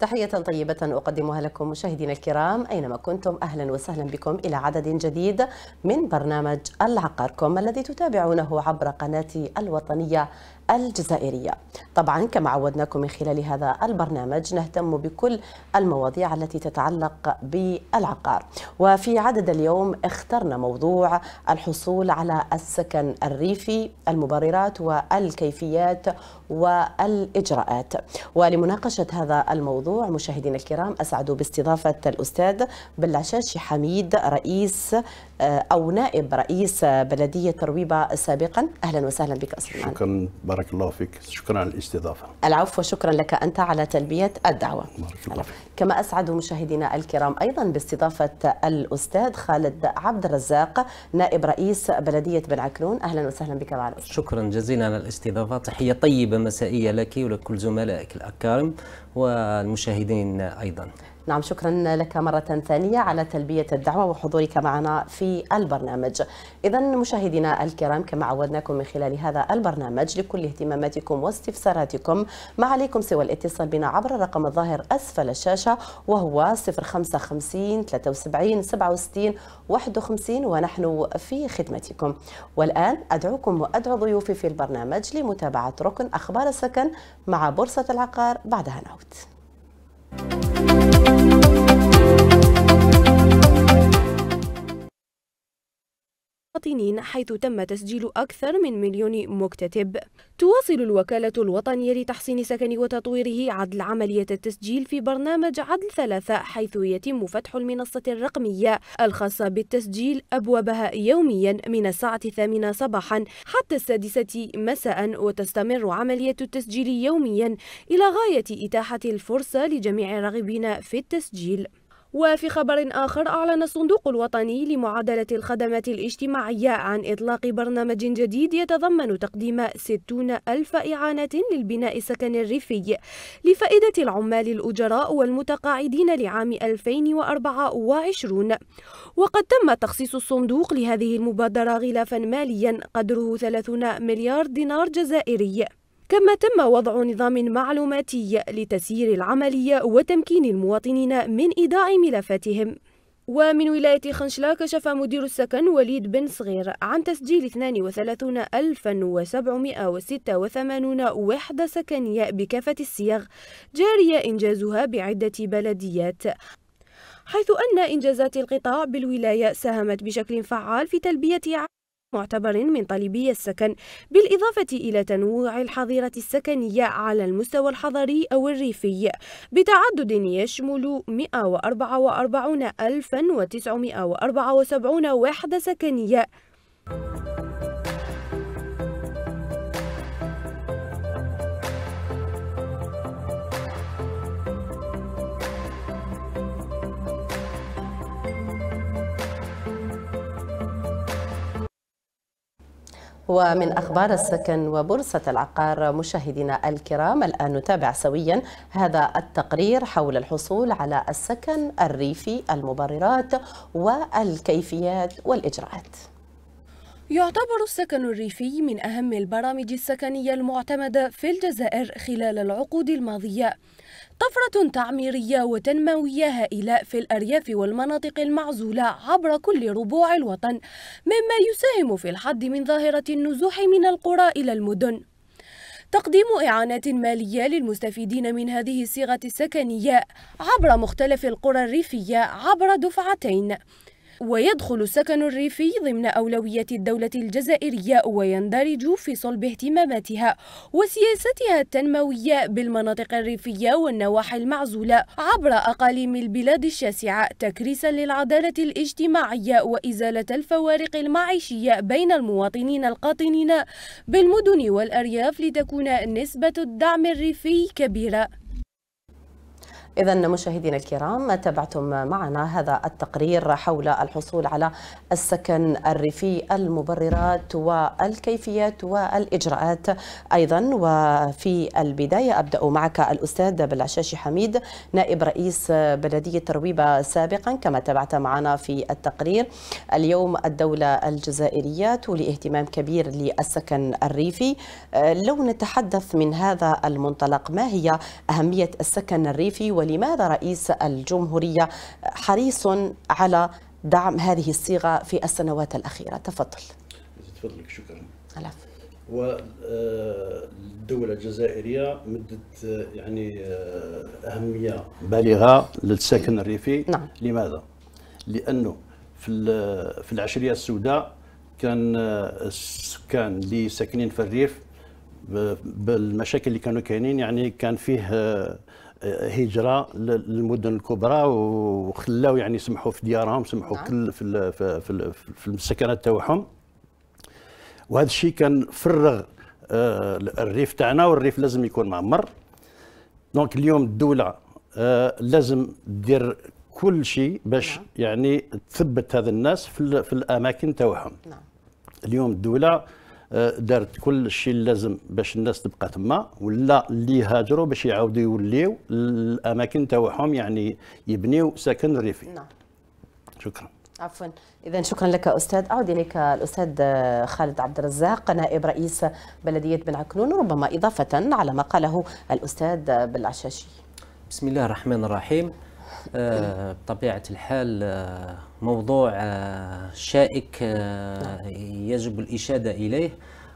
تحية طيبة أقدمها لكم مشاهدينا الكرام أينما كنتم أهلا وسهلا بكم إلى عدد جديد من برنامج العقاركم الذي تتابعونه عبر قناة الوطنية الجزائرية طبعا كما عودناكم من خلال هذا البرنامج نهتم بكل المواضيع التي تتعلق بالعقار وفي عدد اليوم اخترنا موضوع الحصول على السكن الريفي المبررات والكيفيات والإجراءات ولمناقشة هذا الموضوع مشاهدينا الكرام أسعد باستضافة الأستاذ بلعشاشي حميد رئيس آه، أو نائب رئيس بلدية ترويبه سابقا أهلا وسهلا بك أصلا شكرا بارك الله فيك شكرا على الاستضافة العفو وشكرا لك أنت على تلبية الدعوة بارك الله فيك. كما أسعد مشاهدينا الكرام أيضا باستضافة الأستاذ خالد عبد الرزاق نائب رئيس بلدية بن عكرون أهلا وسهلا بك معنا شكرا جزيلا على الاستضافة تحية طيبة مسائية لك ولكل زملائك الأكارم والمشاهدين أيضا نعم شكرا لك مرة ثانية على تلبية الدعوة وحضورك معنا في البرنامج إذا مشاهدينا الكرام كما عودناكم من خلال هذا البرنامج لكل اهتماماتكم واستفساراتكم ما عليكم سوى الاتصال بنا عبر الرقم الظاهر أسفل الشاشة وهو 055 73 67 51 ونحن في خدمتكم والآن أدعوكم وأدعو ضيوفي في البرنامج لمتابعة ركن أخبار السكن مع بورصة العقار بعدها نعود. المواطنين حيث تم تسجيل أكثر من مليون مكتتب تواصل الوكالة الوطنية لتحسين سكن وتطويره عدل عملية التسجيل في برنامج عدل ثلاثة حيث يتم فتح المنصة الرقمية الخاصة بالتسجيل أبوابها يوميا من الساعة الثامنة صباحا حتى السادسة مساء وتستمر عملية التسجيل يوميا إلى غاية إتاحة الفرصة لجميع الراغبين في التسجيل وفي خبر آخر أعلن الصندوق الوطني لمعادلة الخدمات الاجتماعية عن إطلاق برنامج جديد يتضمن تقديم 60 ألف إعانة للبناء السكني الريفي لفائدة العمال الأجراء والمتقاعدين لعام 2024 وقد تم تخصيص الصندوق لهذه المبادرة غلافا ماليا قدره 30 مليار دينار جزائري كما تم وضع نظام معلوماتي لتسيير العملية وتمكين المواطنين من إيداع ملفاتهم ومن ولاية خنشلا كشف مدير السكن وليد بن صغير عن تسجيل 32786 وحدة سكنية بكافة الصيغ جارية إنجازها بعدة بلديات حيث أن إنجازات القطاع بالولاية ساهمت بشكل فعال في تلبية معتبر من طالبي السكن بالإضافة إلى تنوع الحظيرة السكنية على المستوى الحضري أو الريفي بتعدد يشمل 144,974 وحدة سكنية ومن أخبار السكن وبورصة العقار مشاهدينا الكرام الآن نتابع سويا هذا التقرير حول الحصول على السكن الريفي المبررات والكيفيات والإجراءات يعتبر السكن الريفي من أهم البرامج السكنية المعتمدة في الجزائر خلال العقود الماضية طفرة تعميرية وتنموية هائلة في الأرياف والمناطق المعزولة عبر كل ربوع الوطن مما يساهم في الحد من ظاهرة النزوح من القرى إلى المدن تقديم إعانات مالية للمستفيدين من هذه الصيغة السكنية عبر مختلف القرى الريفية عبر دفعتين ويدخل السكن الريفي ضمن أولويات الدولة الجزائرية ويندرج في صلب اهتماماتها وسياستها التنموية بالمناطق الريفية والنواحي المعزولة عبر أقاليم البلاد الشاسعة تكريسا للعدالة الاجتماعية وإزالة الفوارق المعيشية بين المواطنين القاطنين بالمدن والأرياف لتكون نسبة الدعم الريفي كبيرة إذا مشاهدينا الكرام تابعتم معنا هذا التقرير حول الحصول على السكن الريفي المبررات والكيفيات والإجراءات أيضا وفي البداية أبدأ معك الأستاذ بالعشاشي حميد نائب رئيس بلدية ترويبة سابقا كما تابعت معنا في التقرير اليوم الدولة الجزائرية تولي اهتمام كبير للسكن الريفي لو نتحدث من هذا المنطلق ما هي أهمية السكن الريفي ولماذا رئيس الجمهورية حريص على دعم هذه الصيغة في السنوات الأخيرة تفضل تفضلك شكرا العفو والدولة آه، الجزائرية مدت آه، يعني آه، أهمية بالغة للسكن نعم. الريفي نعم. لماذا؟ لأنه في في العشرية السوداء كان السكان اللي ساكنين في الريف بالمشاكل اللي كانوا كاينين يعني كان فيه هجره للمدن الكبرى وخلاو يعني سمحوا في ديارهم سمحوا نعم. كل في في في المسكنات تاعهم وهذا الشيء كان فرغ آه، الريف تاعنا والريف لازم يكون معمر دونك اليوم الدوله آه، لازم دير كل شيء باش نعم. يعني تثبت هذا الناس في, في الاماكن تاعهم نعم. اليوم الدوله آه، دارت كل الشيء اللازم باش الناس تبقى تما ولا اللي هاجروا باش يعاودوا يوليو الاماكن تاعهم يعني يبنيو سكن ريفي نعم شكرا عفوا اذا شكرا لك استاذ اعود اليك الاستاذ خالد عبد الرزاق نائب رئيس بلديه بن عكنون ربما اضافه على ما قاله الاستاذ بالعشاشي بسم الله الرحمن الرحيم بطبيعة الحال آه، موضوع آه، شائك آه، يجب الإشادة إليه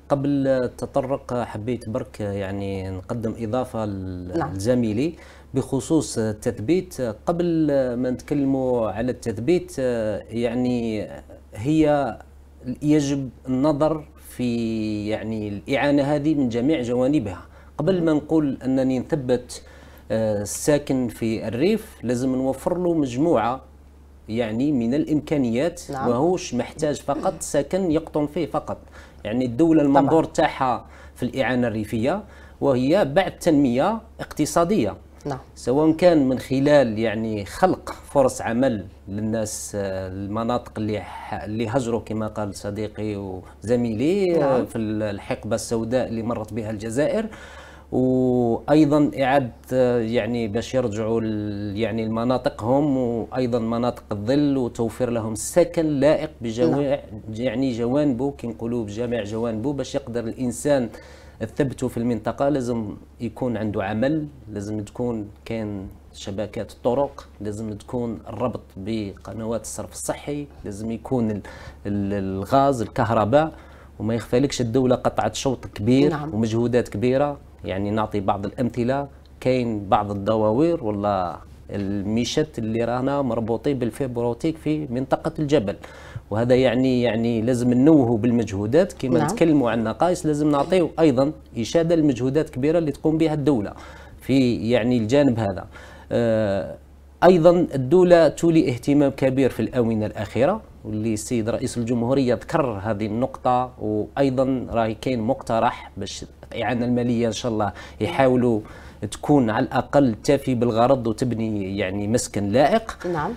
قبل التطرق حبيت برك يعني نقدم إضافة نعم. لزميلي بخصوص التثبيت قبل ما نتكلموا على التثبيت يعني هي يجب النظر في يعني الإعانة هذه من جميع جوانبها قبل ما نقول أنني نثبت الساكن في الريف لازم نوفر له مجموعه يعني من الامكانيات نعم. ماهوش محتاج فقط ساكن يقطن فيه فقط يعني الدوله المنظور تاعها في الاعانه الريفيه وهي بعد تنميه اقتصاديه نعم. سواء كان من خلال يعني خلق فرص عمل للناس آه، المناطق اللي اللي هجروا كما قال صديقي وزميلي آه، نعم. في الحقبه السوداء اللي مرت بها الجزائر وايضا اعاده يعني باش يرجعوا يعني لمناطقهم وايضا مناطق الظل وتوفير لهم سكن لائق بجوانب نعم. يعني جوانبه كي نقولوا بجميع جوانبه باش يقدر الانسان ثبتوا في المنطقه لازم يكون عنده عمل لازم تكون كاين شبكات الطرق لازم تكون الربط بقنوات الصرف الصحي لازم يكون الغاز الكهرباء وما يخفالكش الدوله قطعت شوط كبير نعم. ومجهودات كبيره يعني نعطي بعض الامثله كاين بعض الدواوير ولا الميشات اللي رانا مربوطين بالفيبروتيك في منطقه الجبل وهذا يعني يعني لازم ننوهوا بالمجهودات كما نعم. نتكلموا عن النقائص لازم نعطيو ايضا اشاده لمجهودات كبيره اللي تقوم بها الدوله في يعني الجانب هذا آه، ايضا الدوله تولي اهتمام كبير في الاونه الاخيره واللي السيد رئيس الجمهوريه ذكر هذه النقطه وايضا راهي كاين مقترح باش الاعانه الماليه ان شاء الله يحاولوا تكون على الاقل تافي بالغرض وتبني يعني مسكن لائق نعم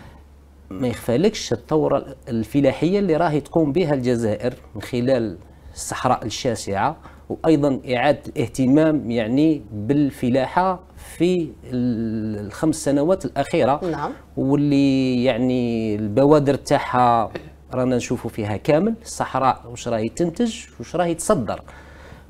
ما يخفالكش الثوره الفلاحيه اللي راهي تقوم بها الجزائر من خلال الصحراء الشاسعه وايضا اعاده الاهتمام يعني بالفلاحه في الخمس سنوات الاخيره نعم. واللي يعني البوادر تاعها رانا نشوفوا فيها كامل الصحراء واش راهي تنتج واش راهي تصدر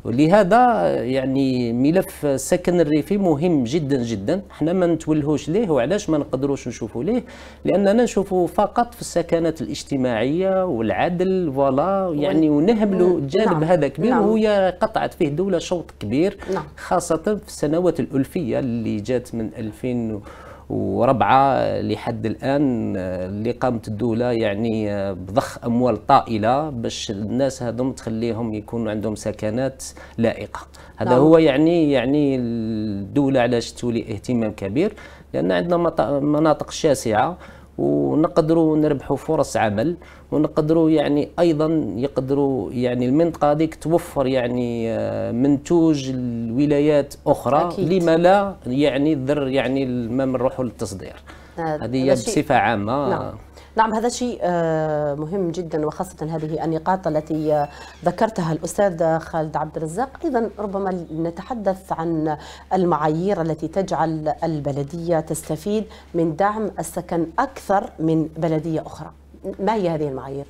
ولهذا يعني ملف السكن الريفي مهم جدا جدا حنا ما نتولهوش ليه وعلاش ما نقدروش نشوفوا ليه لاننا نشوفوا فقط في السكنات الاجتماعيه والعدل فوالا يعني ونهملوا الجانب نعم،, نعم. هذا كبير نعم. وهي قطعت فيه الدوله شوط كبير نعم. خاصه في السنوات الالفيه اللي جات من 2000 وربعة لحد الآن اللي قامت الدولة يعني آه، بضخ أموال طائلة باش الناس هذوم تخليهم يكونوا عندهم سكنات لائقة هذا نعم. هو يعني يعني الدولة علاش تولي اهتمام كبير لأن عندنا مناطق شاسعة ونقدروا نربحوا فرص عمل ونقدروا يعني ايضا يقدروا يعني المنطقه هذيك توفر يعني آه، منتوج لولايات اخرى أكيد. لما لا يعني ذر يعني ما نروحوا للتصدير هذه بصفه عامه نعم. نعم هذا شيء آه، مهم جدا وخاصة هذه النقاط التي آه، ذكرتها الأستاذ خالد عبد الرزاق أيضا ربما نتحدث عن المعايير التي تجعل البلدية تستفيد من دعم السكن أكثر من بلدية أخرى ما هي هذه المعايير؟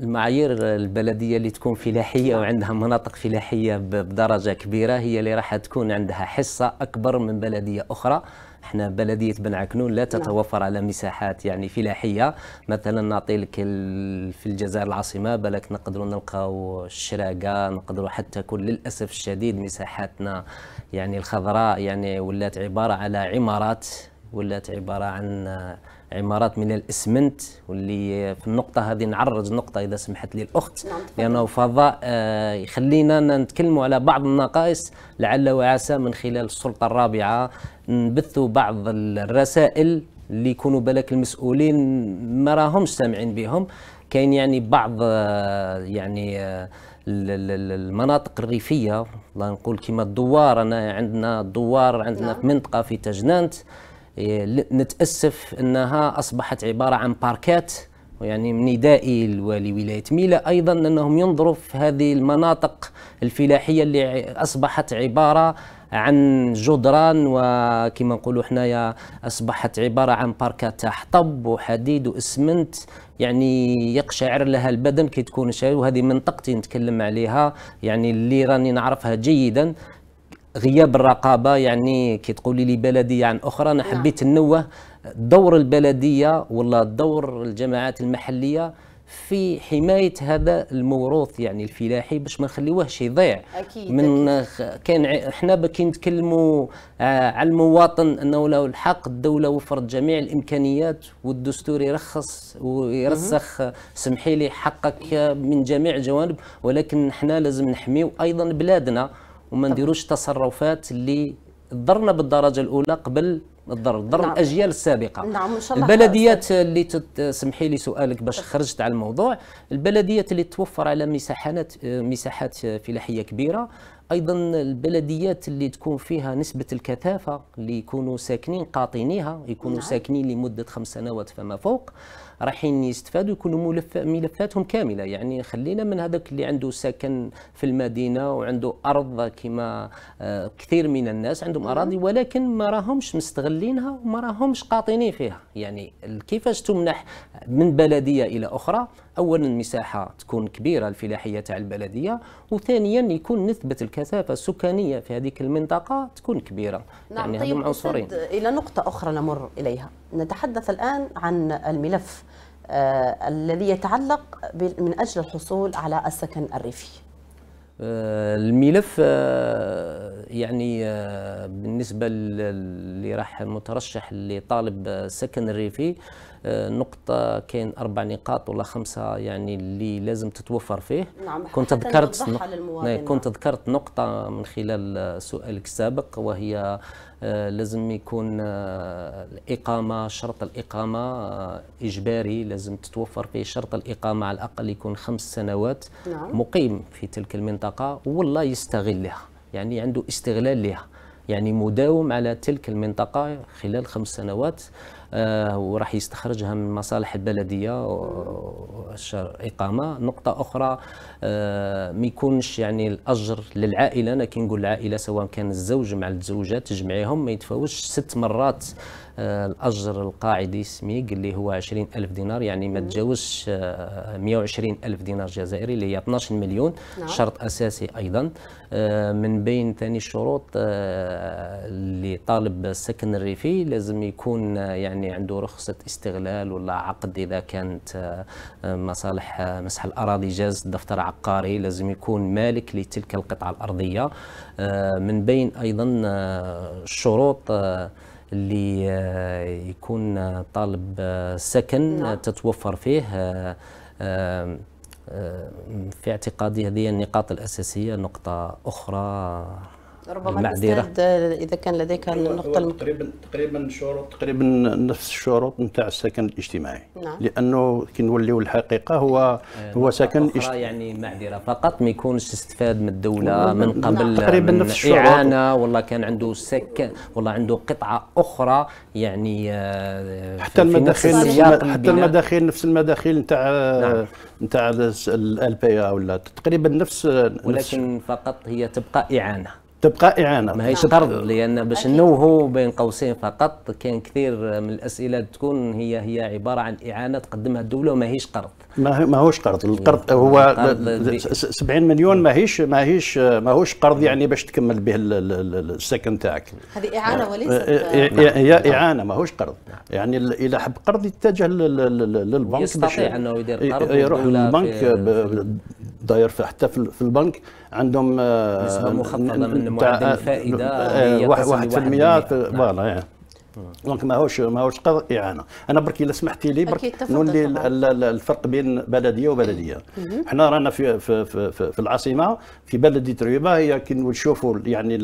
المعايير البلديه اللي تكون فلاحيه نعم. وعندها مناطق فلاحيه بدرجه كبيره هي اللي راح تكون عندها حصه اكبر من بلديه اخرى احنا بلديه بن عكنون لا نعم. تتوفر على مساحات يعني فلاحيه مثلا نعطي لك في الجزائر العاصمه بالك نقدروا نلقاو الشراقه نقدروا حتى كل للاسف الشديد مساحاتنا يعني الخضراء يعني ولات عباره على عمارات ولات عباره عن عمارات من الاسمنت واللي في النقطه هذه نعرج نقطه اذا سمحت لي الاخت نعم، لانه فضاء آه، يخلينا نتكلموا على بعض النقائص لعل وعسى من خلال السلطه الرابعه نبثوا بعض الرسائل اللي يكونوا بالك المسؤولين ما راهمش سامعين بهم كاين يعني بعض آه، يعني آه، المناطق الريفيه نقول كما الدوار انا عندنا الدوار عندنا في نعم. منطقه في تجنانت إيه، نتأسف أنها أصبحت عبارة عن باركات يعني من ندائي لولاية ميلا أيضا أنهم ينظروا في هذه المناطق الفلاحية اللي أصبحت عبارة عن جدران وكما نقولوا حنايا أصبحت عبارة عن باركات تاع حطب وحديد وإسمنت يعني يقشعر لها البدن كي تكون شاي وهذه منطقتي نتكلم عليها يعني اللي راني نعرفها جيدا غياب الرقابه يعني كي تقولي لي بلديه عن اخرى انا نعم. حبيت ننوه دور البلديه ولا دور الجماعات المحليه في حمايه هذا الموروث يعني الفلاحي باش ما نخليوهش يضيع أكيد من كان احنا باكي نتكلموا آه، على المواطن انه له الحق الدوله وفرت جميع الامكانيات والدستور يرخص ويرسخ سمحي لي حقك من جميع الجوانب ولكن احنا لازم نحميو ايضا بلادنا وما نديروش تصرفات اللي ضرنا بالدرجه الاولى قبل الضرر ضر نعم. الاجيال السابقه نعم ان شاء الله البلديات اللي تسمحي لي سؤالك باش خرجت على الموضوع البلديات اللي توفر على مساحات مساحات فلاحيه كبيره ايضا البلديات اللي تكون فيها نسبه الكثافه اللي يكونوا ساكنين قاطنيها يكونوا نعم. ساكنين لمده خمس سنوات فما فوق رايحين يستفادوا يكونوا ملف ملفاتهم كامله يعني خلينا من هذاك اللي عنده سكن في المدينه وعنده ارض كما آه، كثير من الناس عندهم اراضي ولكن ما راهمش مستغلينها وما راهمش قاطنين فيها يعني كيفاش تمنح من بلديه الى اخرى اولا مساحه تكون كبيره الفلاحيه تاع البلديه وثانيا يكون نسبه الكثافه السكانيه في هذيك المنطقه تكون كبيره نعم يعني طيب عنصرين الى نقطه اخرى نمر اليها نتحدث الان عن الملف آه الذي يتعلق من اجل الحصول على السكن الريفي آه، الملف آه، يعني آه، بالنسبه اللي راح مترشح لطالب السكن الريفي نقطة كاين أربع نقاط ولا خمسة يعني اللي لازم تتوفر فيه نعم كنت ذكرت نعم، كنت ذكرت نقطة من خلال سؤالك السابق وهي آه، لازم يكون آه، الإقامة شرط الإقامة آه، إجباري لازم تتوفر فيه شرط الإقامة على الأقل يكون خمس سنوات نعم. مقيم في تلك المنطقة والله يستغلها يعني عنده استغلال لها يعني مداوم على تلك المنطقة خلال خمس سنوات آه، وراح يستخرجها من مصالح البلديه اقامه نقطه اخرى آه، ما يكونش يعني الاجر للعائله انا كنقول العائله سواء كان الزوج مع الزوجات تجمعيهم ما يتفاوتش ست مرات الاجر القاعدي سميك اللي هو 20000 دينار يعني ما تجاوزش 120000 آه، دينار جزائري اللي هي 12 مليون نعم. شرط اساسي ايضا آه، من بين ثاني الشروط آه، اللي طالب السكن الريفي لازم يكون يعني عنده رخصه استغلال ولا عقد اذا كانت مصالح مسح الاراضي جاز دفتر عقاري لازم يكون مالك لتلك القطعه الارضيه من بين ايضا الشروط اللي آه، يكون طالب آه، سكن آه، نعم. تتوفر فيه في اعتقادي هذه النقاط الأساسية نقطة أخرى ربما المعديرة. اذا كان لديك النقطه تقريبا تقريبا شروط تقريبا نفس الشروط نتاع السكن الاجتماعي نعم. لانه كي نوليو الحقيقه هو آه، هو سكن إجت... يعني معذره فقط ما يكونش استفاد من الدوله من قبل نعم. تقريبا من نفس الشروط اعانه والله كان عنده سكن والله عنده قطعه اخرى يعني آه، حتى المداخيل حتى المداخيل نفس المداخيل نتاع نعم. نتاع الالبيه ولا تقريبا نفس ولكن نفس فقط هي تبقى اعانه تبقى اعانه ما هيش نعم. طرد لان باش نوهو بين قوسين فقط كان كثير من الاسئله تكون هي هي عباره عن اعانه تقدمها الدوله وما هيش قرض ما هوش قرض القرض هو 70 مليون ماهيش ماهيش ماهوش قرض يعني باش تكمل به السكن تاعك هذه اعانه آه، وليست آه، آه، هي اعانه ماهوش قرض يعني اذا حب قرض يتجه للبنك يستطيع انه يدير قرض يروح للبنك داير حتى في البنك عندهم نسبه مخفضه من معدل الفائده 1% فوالا يعني. دونك ماهوش ماهوش قضاء اعانه انا برك الا سمحتي لي برك نولي الفرق بين بلديه وبلديه حنا رانا في في, في, في, في العاصمه في بلديه ريبه هي كي نشوفوا يعني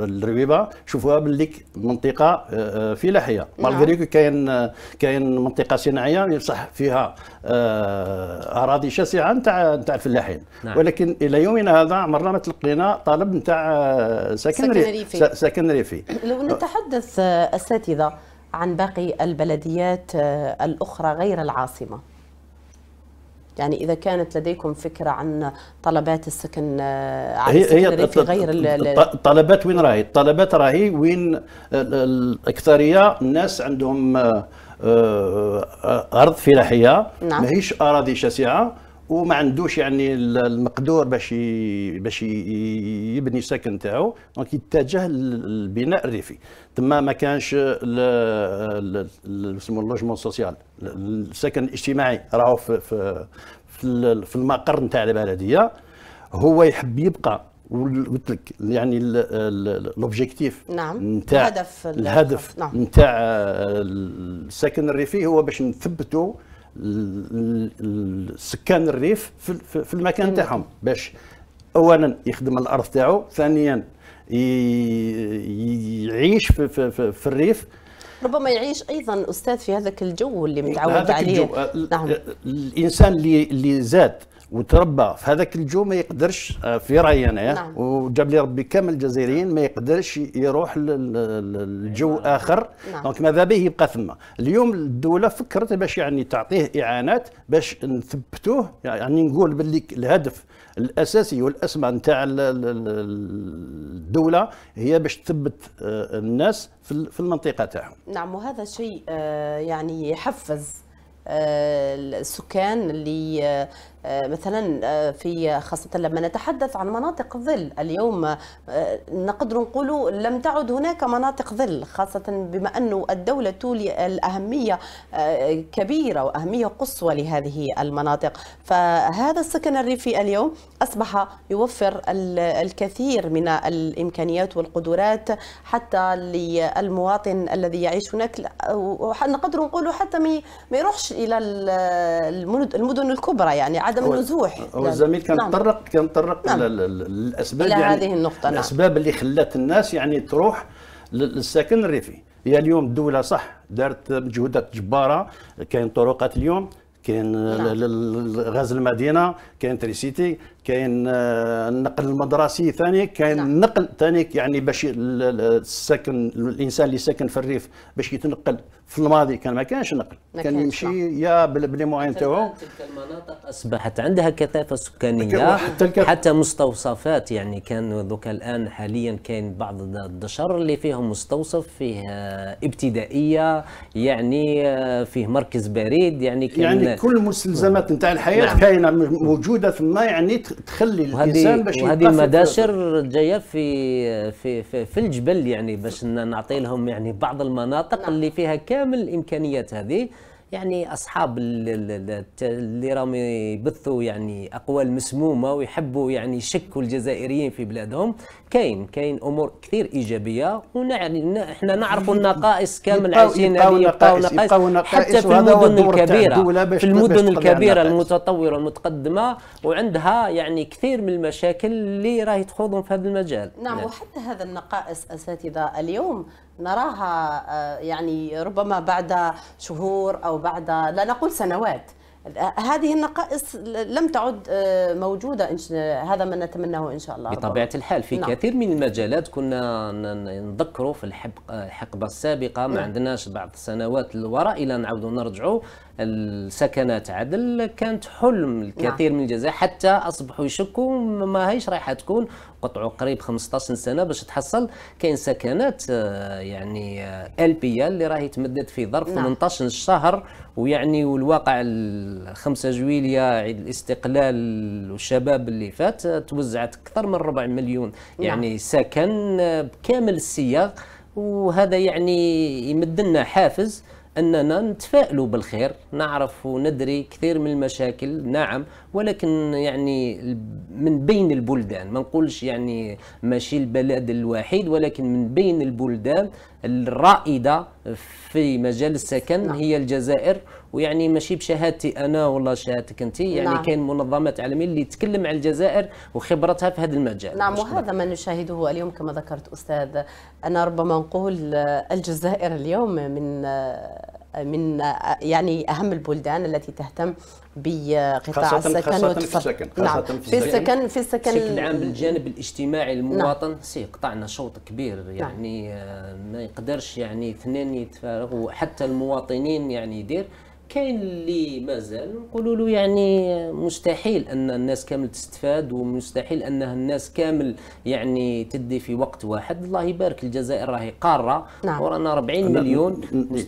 الريبه شوفوها باللي منطقه آه، آه، فلاحيه نعم. مالغريك كاين آه، كاين منطقه صناعيه صح فيها آه، اراضي شاسعه نتاع نتاع الفلاحين نعم. ولكن الى يومنا هذا عمرنا ما تلقينا طلب نتاع سكن ريفي سكن ريفي لو أه. نتحدث آه، اساتذه عن باقي البلديات الاخرى غير العاصمه يعني اذا كانت لديكم فكره عن طلبات السكن عن هي السكن غير الطلبات وين راهي الطلبات راهي وين الاكثريه الناس عندهم آه، آه، ارض فلاحيه نعم. ماهيش اراضي شاسعه وما عندوش يعني المقدور باش باش يبني ساكن تاعو دونك يتجه للبناء الريفي تما ما كانش اسمه اللوجمون سوسيال السكن الاجتماعي راهو في في في المقر نتاع البلديه هو يحب يبقى وقلت لك يعني لوبجيكتيف نعم نتاع الهدف الهدف نعم. نتاع السكن الريفي هو باش نثبتوا السكان الريف في, المكان تاعهم باش اولا يخدم الارض تاعو ثانيا يعيش في, في, في, في الريف ربما يعيش ايضا استاذ في هذاك الجو اللي متعود عليه نعم الانسان اللي اللي زاد وتربى في هذاك الجو ما يقدرش آه، في رايي انا آه، نعم. وجاب لي ربي كامل الجزائريين ما يقدرش يروح للجو نعم. اخر نعم. دونك ماذا به يبقى ثم اليوم الدوله فكرت باش يعني تعطيه اعانات باش نثبتوه يعني نقول باللي الهدف الاساسي والاسمى نتاع الدوله هي باش تثبت آه، الناس في المنطقه تاعهم نعم وهذا شيء يعني يحفز السكان اللي آه، مثلا آه، في خاصة لما نتحدث عن مناطق ظل اليوم آه، نقدر نقول لم تعد هناك مناطق ظل خاصة بما أن الدولة تولي الأهمية كبيرة وأهمية قصوى لهذه المناطق فهذا السكن الريفي اليوم أصبح يوفر الكثير من الإمكانيات والقدرات حتى للمواطن الذي يعيش هناك نقدر نقول حتى ما يروحش إلى المدن الكبرى يعني عدم النزوح هو الزميل كان نعم. كان تطرق نعم. الاسباب الى يعني هذه النقطه نعم. الاسباب اللي خلات الناس يعني تروح للساكن الريفي هي اليوم الدوله صح دارت مجهودات جباره كاين طرقات اليوم كاين نعم. غاز المدينه كاين تريسيتي كاين آه، النقل المدرسي ثاني كاين نعم. النقل ثاني يعني باش الساكن الانسان اللي ساكن في الريف باش يتنقل في الماضي كان ما كانش نقل كان يمشي يا بلي معين تاعو تلك المناطق اصبحت عندها كثافه سكانيه حتى, مستوصفات يعني كان ذوك الان حاليا كاين بعض الدشر اللي فيهم مستوصف فيه ابتدائيه يعني آه، فيه مركز بريد يعني كان يعني كل المستلزمات نعم. نتاع الحياه نعم. كاينه موجوده ثما يعني تخلي الانسان باش وهذه المداشر جايه في في, في في الجبل يعني باش نعطي لهم يعني بعض المناطق نعم. اللي فيها كان كامل الامكانيات هذه يعني اصحاب اللي راهم يبثوا يعني اقوال مسمومه ويحبوا يعني يشكوا الجزائريين في بلادهم كاين كاين امور كثير ايجابيه ونعني احنا نعرفوا النقائص كامل عايشين يبقاو نقائص حتى في المدن الكبيره في المدن الكبيره المتطوره المتقدمه وعندها يعني كثير من المشاكل اللي راهي تخوضهم في هذا المجال نعم وحتى هذا النقائص اساتذه اليوم نراها آه، يعني ربما بعد شهور أو بعد لا نقول سنوات هذه النقائص لم تعد آه، موجودة هذا ما نتمناه إن شاء الله بطبيعة ربما. الحال في نعم. كثير من المجالات كنا نذكروا في الحقبة السابقة ما نعم. عندناش بعض السنوات الوراء إلى نعود نرجعوا السكنات عدل كانت حلم الكثير نعم. من الجزائر حتى اصبحوا يشكوا ما هيش رايحه تكون قطعوا قريب 15 سنه باش تحصل كاين سكنات آه، يعني آه، بي اللي راهي تمدد في ظرف 18 نعم. شهر ويعني والواقع 5 جويليا عيد الاستقلال والشباب اللي فات آه، توزعت اكثر من ربع مليون نعم. يعني سكن بكامل السياق وهذا يعني يمد لنا حافز اننا نتفائلوا بالخير نعرف وندري كثير من المشاكل نعم ولكن يعني من بين البلدان ما نقولش يعني ماشي البلد الوحيد ولكن من بين البلدان الرائده في مجال السكن نعم. هي الجزائر ويعني ماشي بشهادتي انا ولا شهادتك انت يعني نعم. كاين منظمات عالميه اللي تتكلم على الجزائر وخبرتها في هذا المجال نعم وهذا ما نشاهده اليوم كما ذكرت استاذ انا ربما نقول الجزائر اليوم من من يعني اهم البلدان التي تهتم بقطاع السكن خاصة في السكن نعم في السكن في السكن بشكل عام بالجانب الاجتماعي المواطن نعم. سي قطعنا شوط كبير نعم. يعني نعم. ما يقدرش يعني اثنين يتفارغوا حتى المواطنين يعني يدير كاين اللي مازال نقولوا له يعني مستحيل ان الناس كامل تستفاد ومستحيل ان الناس كامل يعني تدي في وقت واحد الله يبارك الجزائر راهي قاره نعم. ورانا 40 مليون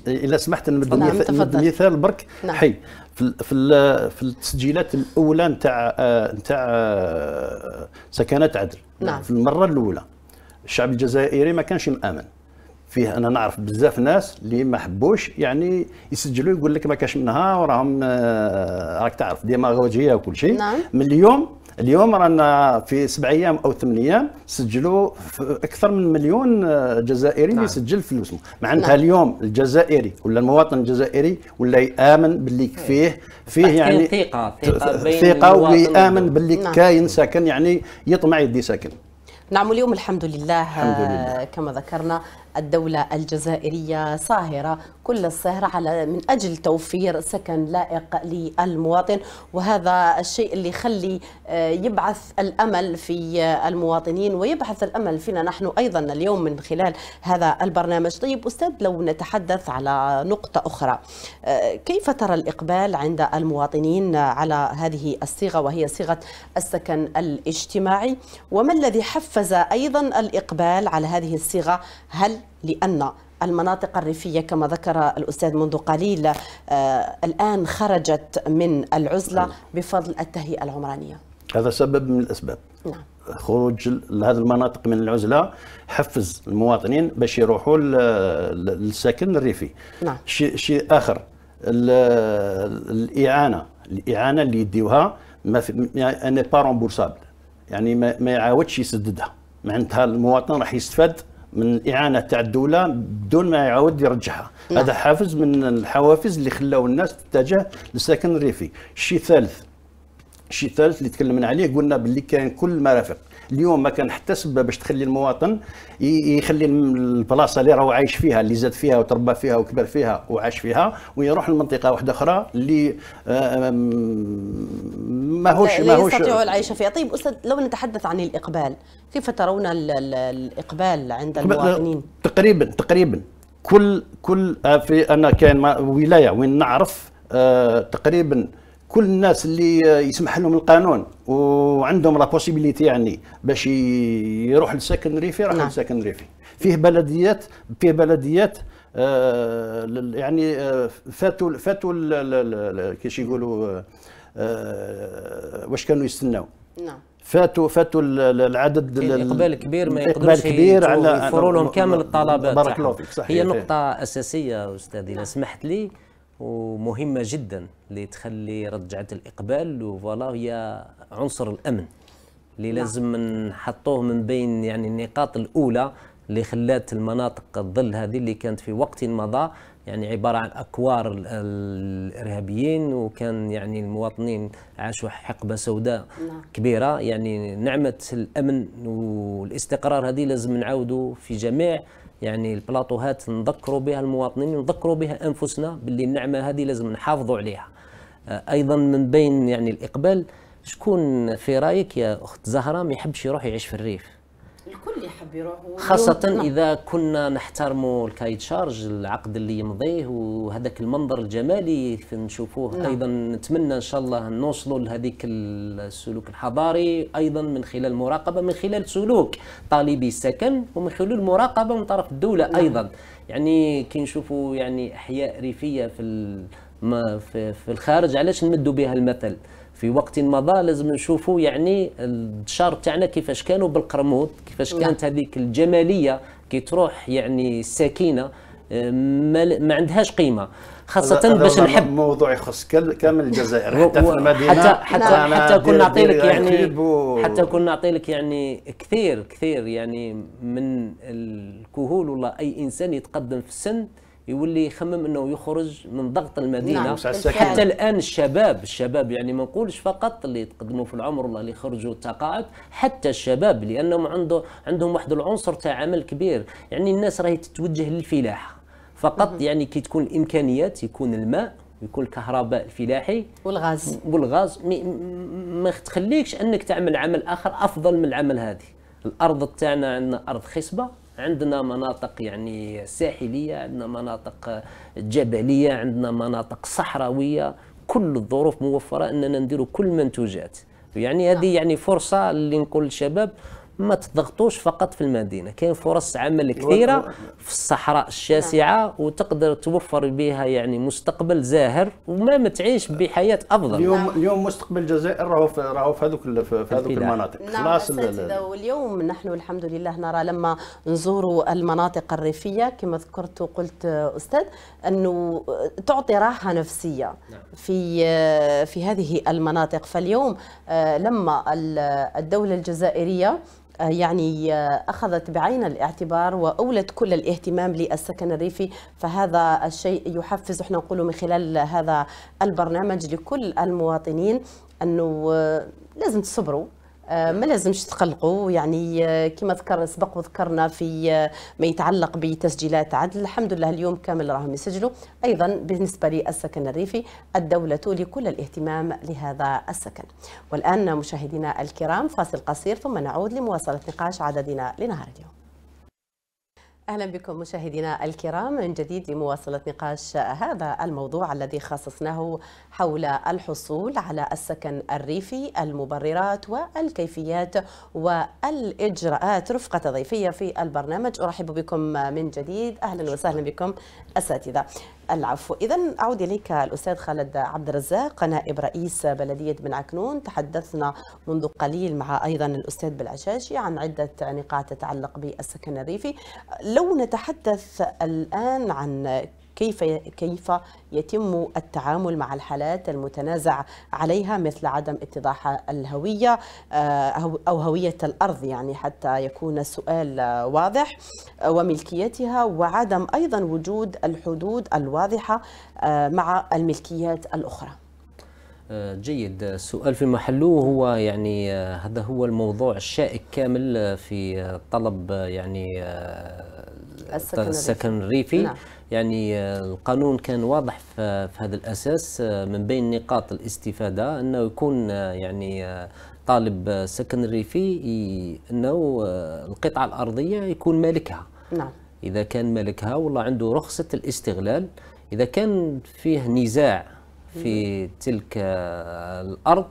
اذا سمحت نمد مثال برك نعم. حي في في التسجيلات الاولى نتاع آه، نتاع آه، سكنات عدل نعم. في المره الاولى الشعب الجزائري ما كانش مامن فيه انا نعرف بزاف ناس اللي ما حبوش يعني يسجلوا يقول لك ما كاش منها وراهم آه، راك تعرف ديماغوجيه وكل شيء نعم. من اليوم اليوم رانا في سبع ايام او ثمان ايام سجلوا اكثر من مليون آه، جزائري نعم. يسجل فلوسهم معناتها نعم. اليوم الجزائري ولا المواطن الجزائري ولا يامن باللي إيه. فيه فيه يعني ثقه ثقه بين ثقه ويامن باللي نعم. كاين ساكن يعني يطمع يدي ساكن نعم اليوم الحمد لله, آه، الحمد لله. كما ذكرنا الدولة الجزائرية صاهرة كل الصهر على من أجل توفير سكن لائق للمواطن وهذا الشيء اللي يخلي آه، يبعث الأمل في المواطنين ويبعث الأمل فينا نحن أيضا اليوم من خلال هذا البرنامج طيب أستاذ لو نتحدث على نقطة أخرى آه، كيف ترى الإقبال عند المواطنين على هذه الصيغة وهي صيغة السكن الاجتماعي وما الذي حفز أيضا الإقبال على هذه الصيغة هل لأن المناطق الريفية كما ذكر الأستاذ منذ قليل آه، الآن خرجت من العزلة نعم. بفضل التهيئة العمرانية هذا سبب من الأسباب نعم. خروج هذه المناطق من العزله حفز المواطنين باش يروحوا للسكن الريفي نعم. شيء شيء اخر الاعانه الاعانه اللي يديوها ما في يعني ان با رومبورسابل يعني ما يعاودش يسددها معناتها المواطن راح يستفاد من الاعانه تاع الدوله بدون ما يعاود يرجعها نعم. هذا حافز من الحوافز اللي خلاو الناس تتجه للسكن الريفي الشيء الثالث الشيء الثالث اللي تكلمنا عليه قلنا باللي كان كل المرافق اليوم ما كان حتى سبب باش تخلي المواطن يخلي البلاصه اللي راهو عايش فيها اللي زاد فيها وتربى فيها وكبر فيها وعاش فيها ويروح لمنطقه واحده اخرى اللي آه، ماهوش ماهوش يستطيع العيش فيها طيب استاذ لو نتحدث عن الاقبال كيف ترون الاقبال عند المواطنين تقريبا تقريبا كل كل آه، في انا كاين ولايه وين نعرف آه، تقريبا كل الناس اللي يسمح لهم القانون وعندهم لا بوسيبيليتي يعني باش يروح لساكن ريفي راح نعم. ريفي فيه بلديات فيه بلديات آه يعني آه، فاتوا فاتوا كيش يقولوا آه،, آه واش كانوا يستناو نعم فاتوا فاتوا العدد الاقبال كبير ما يقدرش كبير على يوفروا لهم كامل الطلبات بارك الله فيك هي نقطه اساسيه استاذي اذا سمحت لي ومهمه جدا اللي تخلي رجعه الاقبال وفوالا هي عنصر الامن اللي نعم. لازم نحطوه من بين يعني النقاط الاولى اللي خلات المناطق الظل هذه اللي كانت في وقت مضى يعني عباره عن اكوار الارهابيين وكان يعني المواطنين عاشوا حقبه سوداء نعم. كبيره يعني نعمه الامن والاستقرار هذه لازم نعاودوا في جميع يعني البلاطوهات نذكروا بها المواطنين نذكروا بها انفسنا باللي النعمه هذه لازم نحافظوا عليها آه، ايضا من بين يعني الاقبال شكون في رايك يا اخت زهره ما يحبش يروح يعيش في الريف الكل يحب يروح خاصة نعم. إذا كنا نحترموا الكايت شارج العقد اللي يمضيه وهذاك المنظر الجمالي نشوفوه نعم. أيضا نتمنى إن شاء الله نوصلوا لهذيك السلوك الحضاري أيضا من خلال مراقبة من خلال سلوك طالبي السكن ومن خلال مراقبة من طرف الدولة نعم. أيضا يعني كي نشوفوا يعني أحياء ريفية في في, في الخارج علاش نمدوا بها المثل في وقت مضى لازم نشوفوا يعني الدشار تاعنا كيفاش كانوا بالقرموط كيفاش نعم. كانت هذيك الجماليه كي تروح يعني السكينه آه، ما, ما عندهاش قيمه خاصة باش نحب موضوع يخص كامل الجزائر حتى في المدينة حتى حتى حتى كون نعطي لك يعني حتى كون نعطي لك يعني كثير كثير يعني من الكهول ولا أي إنسان يتقدم في السن يولي يخمم انه يخرج من ضغط المدينه نعم. حتى الان الشباب الشباب يعني ما نقولش فقط اللي يتقدموا في العمر ولا اللي يخرجوا التقاعد حتى الشباب لانهم عنده عندهم واحد العنصر تاع عمل كبير يعني الناس راهي تتوجه للفلاحه فقط يعني كي تكون الامكانيات يكون الماء يكون الكهرباء الفلاحي والغاز والغاز ما تخليكش انك تعمل عمل اخر افضل من العمل هذه الارض تاعنا عندنا ارض خصبه عندنا مناطق يعني ساحليه عندنا مناطق جبليه عندنا مناطق صحراويه كل الظروف موفره اننا نديروا كل منتوجات يعني هذه نعم. يعني فرصه اللي نقول للشباب ما تضغطوش فقط في المدينه كاين فرص عمل كثيره في الصحراء الشاسعه نعم. وتقدر توفر بها يعني مستقبل زاهر وما تعيش بحياه افضل اليوم نعم. اليوم مستقبل الجزائر راهو في راهو في هذوك في هذوك المناطق نعم، خلاص واليوم نحن الحمد لله نرى لما نزوروا المناطق الريفيه كما ذكرت وقلت استاذ انه تعطي راحه نفسيه في في هذه المناطق فاليوم آه، لما الدوله الجزائريه يعني أخذت بعين الاعتبار وأولت كل الاهتمام للسكن الريفي فهذا الشيء يحفز احنا نقول من خلال هذا البرنامج لكل المواطنين أنه لازم تصبروا آه، ما لازمش تقلقوا يعني آه، كما ذكر سبق وذكرنا في آه، ما يتعلق بتسجيلات عدل الحمد لله اليوم كامل راهم يسجلوا ايضا بالنسبه للسكن الريفي الدوله تولي كل الاهتمام لهذا السكن والان مشاهدينا الكرام فاصل قصير ثم نعود لمواصله نقاش عددنا لنهار اليوم اهلا بكم مشاهدينا الكرام من جديد لمواصله نقاش هذا الموضوع الذي خصصناه حول الحصول على السكن الريفي المبررات والكيفيات والاجراءات رفقه ضيفيه في البرنامج ارحب بكم من جديد اهلا وسهلا بكم اساتذه العفو إذا أعود إليك الأستاذ خالد عبد الرزاق نائب رئيس بلدية بن عكنون تحدثنا منذ قليل مع أيضا الأستاذ بالعشاشي عن عدة نقاط تتعلق بالسكن الريفي لو نتحدث الآن عن كيف كيف يتم التعامل مع الحالات المتنازع عليها مثل عدم اتضاح الهويه آه، او هويه الارض يعني حتى يكون السؤال واضح آه، وملكيتها وعدم ايضا وجود الحدود الواضحه آه، مع الملكيات الاخرى. جيد السؤال في محله هو يعني هذا هو الموضوع الشائك كامل في طلب يعني السكن الريفي, السكن الريفي. نعم. يعني آه، القانون كان واضح في هذا الاساس آه، من بين نقاط الاستفاده انه يكون آه، يعني طالب سكن ريفي انه القطعه الارضيه يكون مالكها نعم اذا كان مالكها والله عنده رخصه الاستغلال اذا كان فيه نزاع في تلك الارض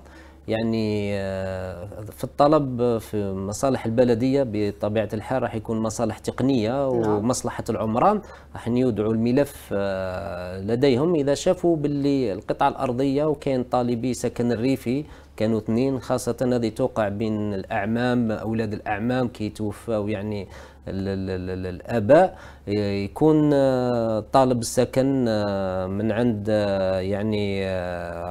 يعني آه، في الطلب في مصالح البلديه بطبيعه الحال راح يكون مصالح تقنيه نعم. ومصلحه العمران راح يودعوا الملف آه، لديهم اذا شافوا باللي القطعه الارضيه وكاين طالبي سكن الريفي كانوا اثنين خاصة هذه توقع بين الأعمام أولاد الأعمام توفوا يعني الاباء يكون آه، طالب السكن آه، من عند آه، يعني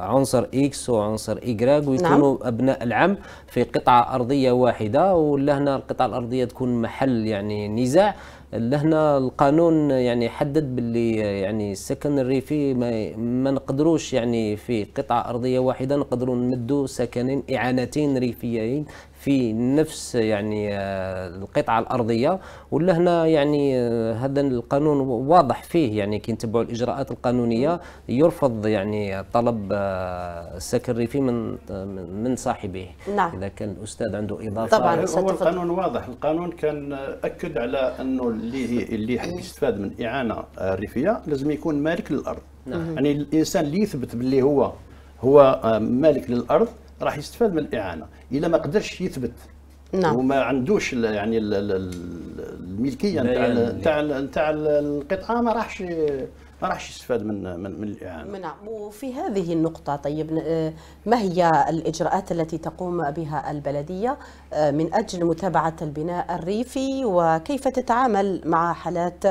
عنصر اكس وعنصر ايكغاك ويكونوا نعم. ابناء العم في قطعه ارضيه واحده ولهنا القطعه الارضيه تكون محل يعني نزاع لهنا القانون يعني حدد باللي يعني السكن الريفي ما, ما نقدروش يعني في قطعه ارضيه واحده نقدروا نمدوا سكنين اعانتين ريفيين في نفس يعني آه، القطعه الارضيه ولا هنا يعني آه، هذا القانون واضح فيه يعني كي نتبعوا الاجراءات القانونيه يرفض يعني طلب آه، السكن الريفي من من صاحبه نعم. اذا كان الاستاذ عنده اضافه طبعا هو القانون واضح القانون كان اكد على انه اللي اللي يستفاد من اعانه ريفيه لازم يكون مالك للارض نعم. يعني الانسان اللي يثبت باللي هو هو مالك للارض راح يستفاد من الاعانه الا ما قدرش يثبت نعم وما عندوش يعني الملكيه نتاع يعني. نتاع نتاع القطعه ما راحش ما راحش يستفاد من من من الاعانه نعم وفي هذه النقطه طيب ما هي الاجراءات التي تقوم بها البلديه آه، من اجل متابعه البناء الريفي وكيف تتعامل مع حالات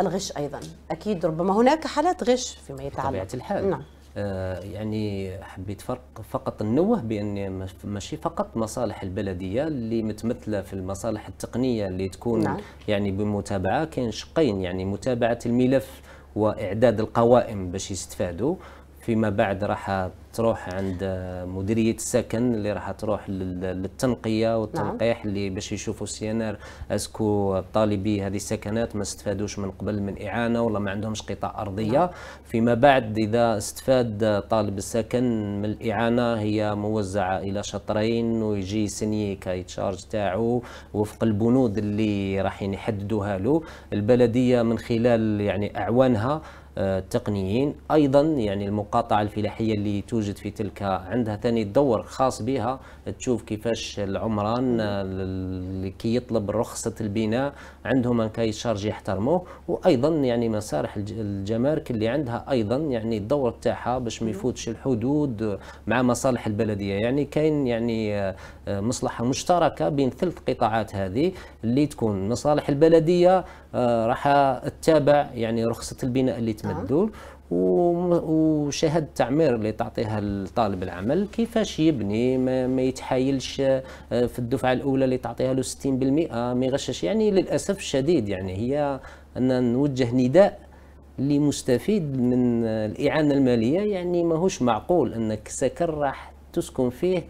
الغش ايضا اكيد ربما هناك حالات غش فيما يتعلق بطبيعه الحال نعم آه، يعني حبيت فرق فقط ننوه بان ماشي فقط مصالح البلديه اللي متمثله في المصالح التقنيه اللي تكون نعم. يعني بمتابعه كاين شقين يعني متابعه الملف واعداد القوائم باش يستفادوا فيما بعد راح تروح عند مديريه السكن اللي راح تروح للتنقيه والتنقيح نعم. اللي باش يشوفوا السيانير اسكو طالبي هذه السكنات ما استفادوش من قبل من اعانه ولا ما عندهمش قطع ارضيه نعم. فيما بعد اذا استفاد طالب السكن من الاعانه هي موزعه الى شطرين ويجي سنيه كيتشارج تاعو وفق البنود اللي راح يحددوها له البلديه من خلال يعني اعوانها التقنيين ايضا يعني المقاطعه الفلاحيه اللي توجد في تلك عندها ثاني دور خاص بها تشوف كيفاش العمران اللي كي يطلب رخصه البناء عندهم ان شارج يحترموه وايضا يعني مسارح الجمارك اللي عندها ايضا يعني الدور تاعها باش ما يفوتش الحدود مع مصالح البلديه يعني كاين يعني آه، مصلحه مشتركه بين ثلاث قطاعات هذه اللي تكون مصالح البلديه آه، راح اتبع يعني رخصه البناء اللي تمدوا نعم. وشهاده التعمير اللي تعطيها لطالب العمل كيفاش يبني ما, ما يتحايلش آه، في الدفعه الاولى اللي تعطيها له 60% آه، ما يغشش يعني للاسف الشديد يعني هي ان نوجه نداء لمستفيد من الاعانه الماليه يعني ماهوش معقول انك سكر راح تسكن فيه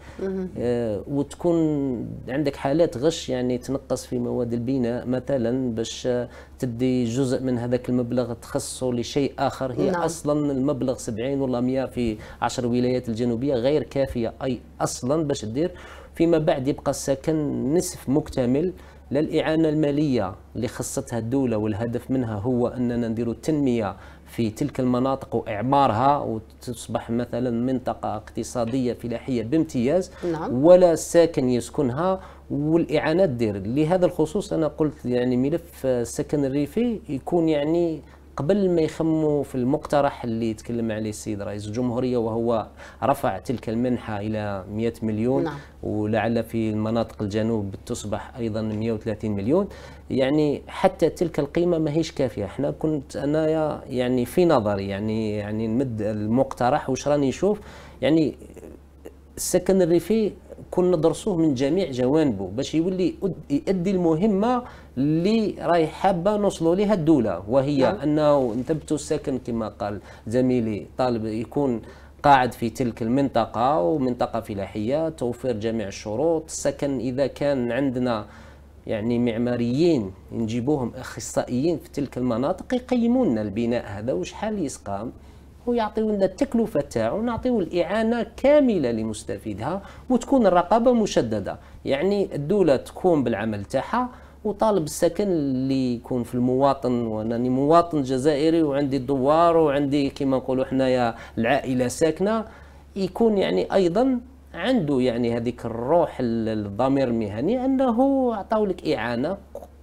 آه وتكون عندك حالات غش يعني تنقص في مواد البناء مثلا باش آه، تدي جزء من هذاك المبلغ تخصصه لشيء اخر هي نعم. اصلا المبلغ 70 ولا 100 في 10 ولايات الجنوبيه غير كافيه اي اصلا باش تدير فيما بعد يبقى السكن نصف مكتمل للإعانة المالية اللي خصتها الدولة والهدف منها هو أننا نديروا التنمية في تلك المناطق وإعمارها وتصبح مثلا منطقة اقتصادية فلاحية بامتياز نعم. ولا ساكن يسكنها والإعانات دير لهذا الخصوص أنا قلت يعني ملف السكن آه، الريفي يكون يعني قبل ما يخموا في المقترح اللي يتكلم عليه السيد رئيس الجمهورية وهو رفع تلك المنحة إلى 100 مليون نعم. ولعل في المناطق الجنوب تصبح أيضا 130 مليون يعني حتى تلك القيمة ما هيش كافية احنا كنت أنا يعني في نظري يعني يعني نمد المقترح وش راني نشوف يعني السكن الريفي كون ندرسوه من جميع جوانبه باش يولي يؤدي المهمه اللي راهي حابه نوصلوا لها الدوله وهي نعم. انه نثبتوا السكن كما قال زميلي طالب يكون قاعد في تلك المنطقه ومنطقه فلاحيه توفير جميع الشروط السكن اذا كان عندنا يعني معماريين نجيبوهم اخصائيين في تلك المناطق يقيموا لنا البناء هذا وشحال يسقام ويعطيو لنا التكلفه تاعو نعطيو الاعانه كامله لمستفيدها وتكون الرقابه مشدده يعني الدوله تقوم بالعمل تاعها وطالب السكن اللي يكون في المواطن وانني مواطن جزائري وعندي الدوار وعندي كما نقولوا حنايا العائله ساكنه يكون يعني ايضا عنده يعني هذيك الروح الضمير المهني انه عطاو لك اعانه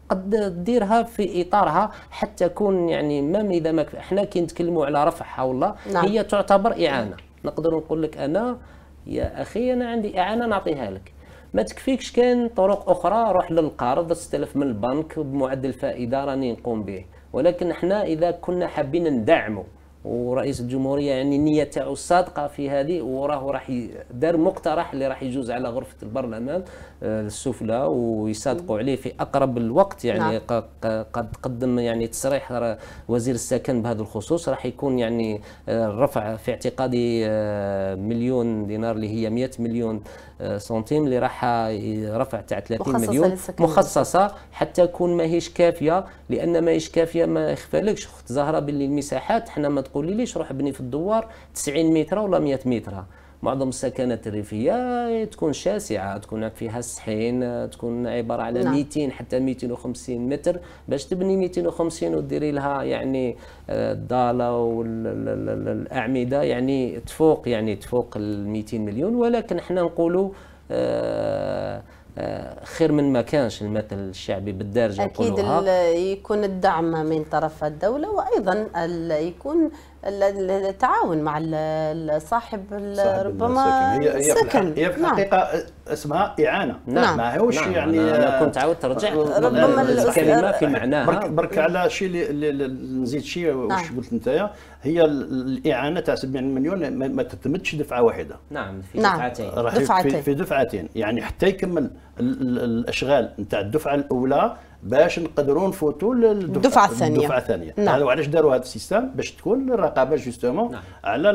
قد ديرها في اطارها حتى تكون يعني مام اذا ما احنا كي نتكلموا على رفعها والله نعم. هي تعتبر اعانه نقدر نقول لك انا يا اخي انا عندي اعانه نعطيها لك ما تكفيكش كان طرق اخرى روح للقرض استلف من البنك بمعدل فائده راني نقوم به ولكن احنا اذا كنا حابين ندعمه ورئيس الجمهوريه يعني النيه تاعو الصادقه في هذه وراه راح دار مقترح اللي راح يجوز على غرفه البرلمان آه، السفلى ويصادقوا عليه في اقرب الوقت يعني نعم. قد قدم يعني تصريح وزير السكن بهذا الخصوص راح يكون يعني الرفع آه، في اعتقادي آه، مليون دينار اللي هي 100 مليون سنتيم اللي راح رفع تاع 30 مخصصة مليون مخصصه حتى تكون ماهيش كافيه لان ماهيش كافيه ما يخفالكش اخت زهره باللي المساحات حنا ما تقوليليش روح بني في الدوار 90 متر ولا 100 متر معظم السكنات الريفيه تكون شاسعه تكون فيها الصحين تكون عباره على نعم. 200 حتى 250 متر باش تبني 250 وديري لها يعني آه، الضاله والاعمده يعني تفوق يعني تفوق ال 200 مليون ولكن احنا نقولوا آه، آه، خير من ما كانش المثل الشعبي بالدارجه اكيد يكون الدعم من طرف الدوله وايضا يكون التعاون مع صاحب ربما السكن هي, في نعم. الحقيقه اسمها اعانه نعم ما هوش نعم. يعني انا كنت عاود ترجع ربما الكلمه في معناها برك, برك على شيء اللي نزيد شيء نعم. واش قلت انت هي الاعانه تاع 70 مليون ما تتمدش دفعه واحده نعم في نعم. دفعتين دفعتين في, في دفعتين يعني حتى يكمل الاشغال نتاع الدفعه الاولى باش نقدروا نفوتوا للدفعه الثانيه الدفعه الثانيه نعم علاش داروا هذا السيستم باش تكون الرقابه جوستومون نعم. على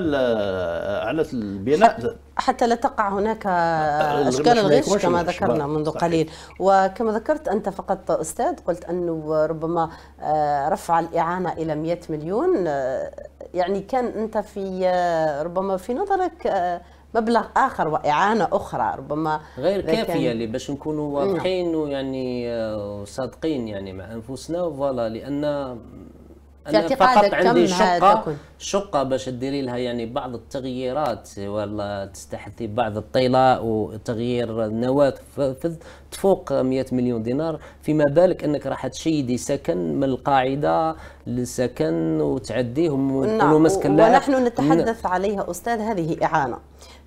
على البناء حتى لا تقع هناك اشكال الغش كما ذكرنا منذ صحيح. قليل وكما ذكرت انت فقط استاذ قلت انه ربما آه، رفع الاعانه الى 100 مليون آه، يعني كان انت في آه، ربما في نظرك مبلغ اخر واعانه اخرى ربما غير كافيه اللي باش نكونوا واضحين ويعني آه، صادقين يعني مع انفسنا فوالا لان انا فقط عندي شقه شقه باش ديري لها يعني بعض التغييرات ولا تستحثي بعض الطلاء وتغيير النوافذ تفوق 100 مليون دينار فيما بالك انك راح تشيدي سكن من القاعده للسكن وتعديهم نعم لا ونحن نتحدث عليها استاذ هذه اعانه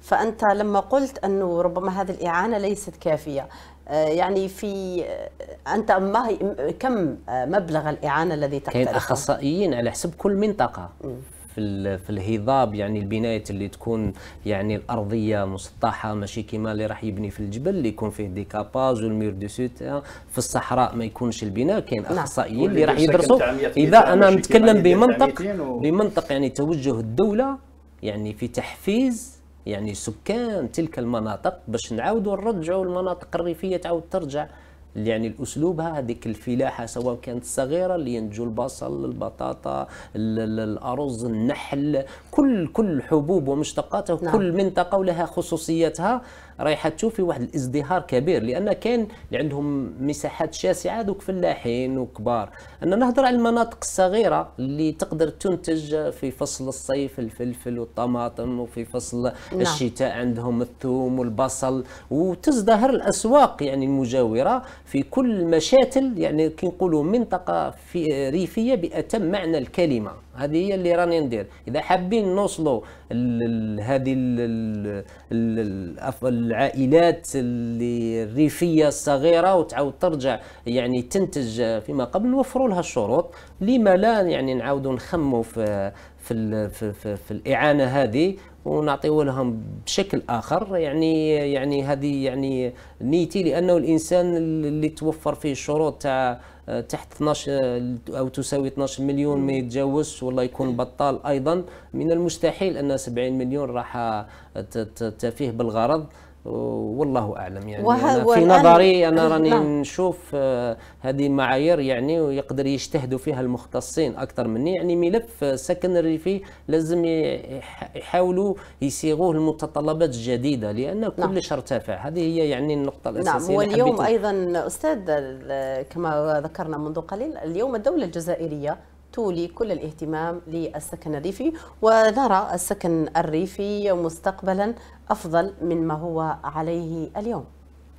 فأنت لما قلت أنه ربما هذه الإعانة ليست كافية آه، يعني في آه، أنت ما كم آه، مبلغ الإعانة الذي تقترحه؟ كاين أخصائيين على حسب كل منطقة في في الهضاب يعني البنايات اللي تكون يعني الارضيه مسطحه ماشي كيما اللي راح يبني في الجبل اللي يكون فيه ديكاباز والمير دو سيت في الصحراء ما يكونش البناء كاين نعم. اخصائيين اللي راح يدرسوا اذا انا نتكلم بمنطق بمنطق يعني توجه الدوله يعني في تحفيز يعني سكان تلك المناطق باش نعاودوا نرجعوا المناطق الريفيه تعاود ترجع يعني الاسلوبها هذيك الفلاحه سواء كانت صغيره اللي ينتجوا البصل البطاطا الارز النحل كل كل حبوب ومشتقاته نعم. كل منطقه ولها خصوصيتها رايحه تشوفي واحد الازدهار كبير لان كان اللي عندهم مساحات شاسعه دوك فلاحين وكبار انا نهضر على المناطق الصغيره اللي تقدر تنتج في فصل الصيف الفلفل والطماطم وفي فصل نعم. الشتاء عندهم الثوم والبصل وتزدهر الاسواق يعني المجاوره في كل مشاتل يعني كي نقولوا منطقه في ريفيه باتم معنى الكلمه هذه هي اللي راني ندير اذا حابين نوصلوا هذه العائلات اللي الريفيه الصغيره وتعاود ترجع يعني تنتج فيما قبل نوفروا لها الشروط لما لا يعني نعاودوا نخموا في في, في, في, في الاعانه هذه ونعطيه لهم بشكل اخر يعني يعني هذه يعني نيتي لانه الانسان اللي توفر فيه الشروط تاع تحت 12 او تساوي 12 مليون ما يتجاوزش والله يكون بطال ايضا من المستحيل ان 70 مليون راح تفيه بالغرض والله اعلم يعني أنا في نظري انا إيه، راني نعم. نشوف آه، هذه المعايير يعني ويقدر يجتهدوا فيها المختصين اكثر مني يعني ملف سكن الريفي لازم يحاولوا يصيغوه المتطلبات الجديده لان كلش نعم. ارتفع هذه هي يعني النقطه نعم، الاساسيه نعم واليوم ايضا استاذ كما ذكرنا منذ قليل اليوم الدوله الجزائريه تولي كل الاهتمام للسكن الريفي ونرى السكن الريفي مستقبلا أفضل من ما هو عليه اليوم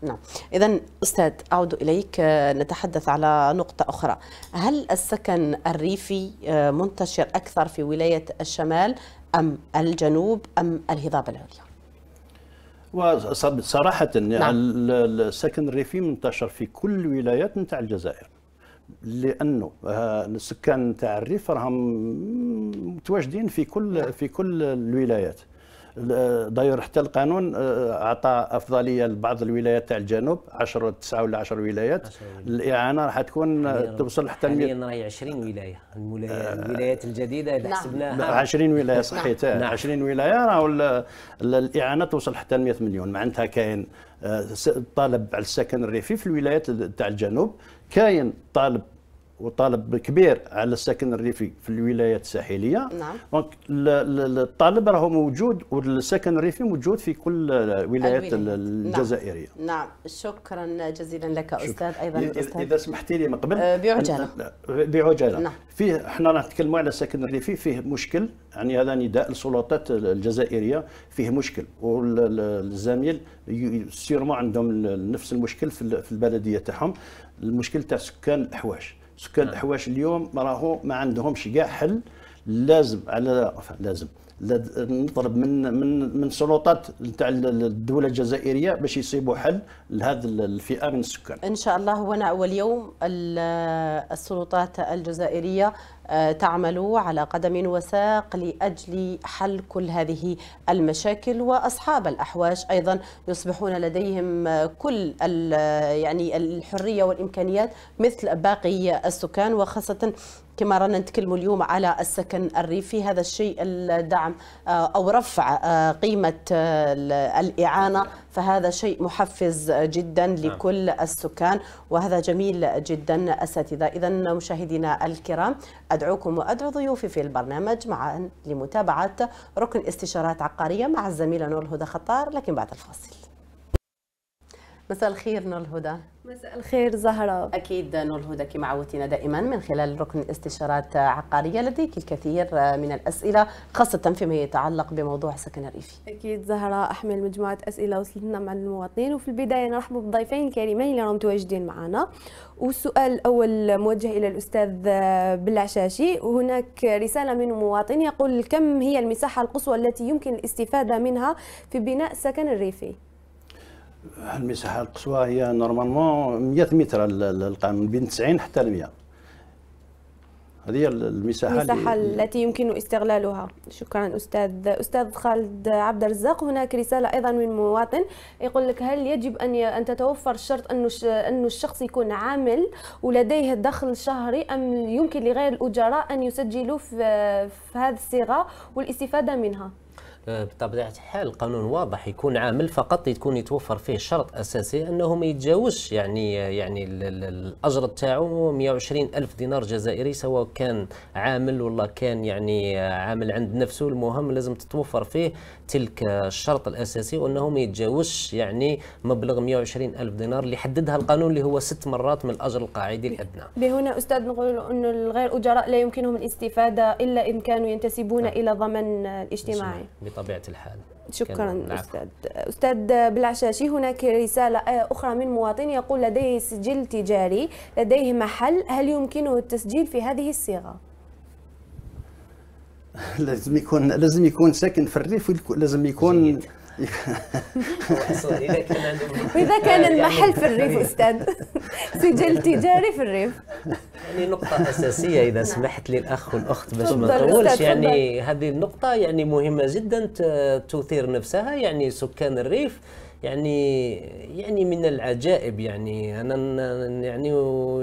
نعم إذا أستاذ أعود إليك نتحدث على نقطة أخرى هل السكن الريفي آه، منتشر أكثر في ولاية الشمال أم الجنوب أم الهضاب العليا؟ وصراحة نعم. السكن الريفي منتشر في كل الولايات نتاع الجزائر لانه آه، السكان تاع الريف راهم متواجدين في كل في كل الولايات داير حتى القانون آه، اعطى افضليه لبعض الولايات تاع الجنوب 10 9 ولا 10 ولايات الاعانه راح تكون آه، توصل حتى حاليا راهي 20 ولايه الولايات الجديده اذا نعم. حسبناها 20 ولايه نعم. صحيت 20 نعم. ولايه راهو الاعانه توصل حتى 100 مليون معناتها كاين طالب على السكن الريفي في الولايات تاع الجنوب كاين طالب وطالب كبير على السكن الريفي في الولايات الساحليه نعم دونك الطالب راه موجود والسكن الريفي موجود في كل الولايات نعم. الجزائريه نعم. نعم شكرا جزيلا لك استاذ ايضا استاذ اذا سمحتي لي من قبل بعجاله بعجاله نعم. فيه احنا راه نتكلموا على السكن الريفي فيه مشكل يعني هذا نداء للسلطات الجزائريه فيه مشكل والزميل سيرمون عندهم نفس المشكل في البلديه تاعهم المشكل تاع سكان الاحواش سكان الحواش نعم. اليوم راهو ما عندهمش كاع حل لازم على لازم نطلب من من من السلطات نتاع الدوله الجزائريه باش يصيبوا حل لهذه الفئه من السكان. ان شاء الله هو اليوم السلطات الجزائريه تعمل على قدم وساق لأجل حل كل هذه المشاكل وأصحاب الأحواش أيضا يصبحون لديهم كل يعني الحرية والإمكانيات مثل باقي السكان وخاصة كما رانا نتكلم اليوم على السكن الريفي هذا الشيء الدعم آه، او رفع آه، قيمه آه، الاعانه فهذا شيء محفز جدا نعم. لكل السكان وهذا جميل جدا أساتذة إذا مشاهدينا الكرام أدعوكم وأدعو ضيوفي في البرنامج معا لمتابعة ركن استشارات عقارية مع الزميلة نور الهدى خطار لكن بعد الفاصل مساء الخير نور الهدى مساء الخير زهرة أكيد نور الهدى كما عودتنا دائما من خلال ركن استشارات عقارية لديك الكثير من الأسئلة خاصة فيما يتعلق بموضوع سكن الريفي أكيد زهرة أحمل مجموعة أسئلة وصلتنا مع المواطنين وفي البداية نرحب بالضيفين الكريمين اللي راهم متواجدين معنا والسؤال الأول موجه إلى الأستاذ بالعشاشي وهناك رسالة من مواطن يقول كم هي المساحة القصوى التي يمكن الاستفادة منها في بناء سكن الريفي المساحه القصوى هي نورمالمون 100 متر القانون بين 90 حتى 100 هذه المساحه المساحه اللي... التي يمكن استغلالها شكرا استاذ استاذ خالد عبد الرزاق هناك رساله ايضا من مواطن يقول لك هل يجب ان ان تتوفر شرط انه انه الشخص يكون عامل ولديه دخل شهري ام يمكن لغير الاجراء ان يسجلوا في, في هذه الصيغه والاستفاده منها آه، بطبيعه الحال القانون واضح يكون عامل فقط يكون يتوفر فيه شرط اساسي انه ما يتجاوزش يعني يعني الاجر تاعو 120 الف دينار جزائري سواء كان عامل ولا كان يعني عامل عند نفسه المهم لازم تتوفر فيه تلك الشرط الاساسي وانه ما يتجاوزش يعني مبلغ 120 الف دينار اللي حددها القانون اللي هو ست مرات من الاجر القاعدي الادنى بهنا استاذ نقول انه الغير اجراء لا يمكنهم الاستفاده الا ان كانوا ينتسبون آه. الى ضمان اجتماعي نعم. بطبيعه الحال شكرا استاذ استاذ بالعشاشي هناك رساله اخرى من مواطن يقول لديه سجل تجاري لديه محل هل يمكنه التسجيل في هذه الصيغه لازم يكون لازم يكون ساكن في الريف لازم يكون جيد. اذا كان عندهم واذا كان يعني المحل في يعني الريف استاذ سجل تجاري في الريف يعني نقطة أساسية إذا سمحت للأخ والأخت باش ما نطولش يعني هذه النقطة يعني مهمة جدا تثير نفسها يعني سكان الريف يعني يعني من العجائب يعني انا يعني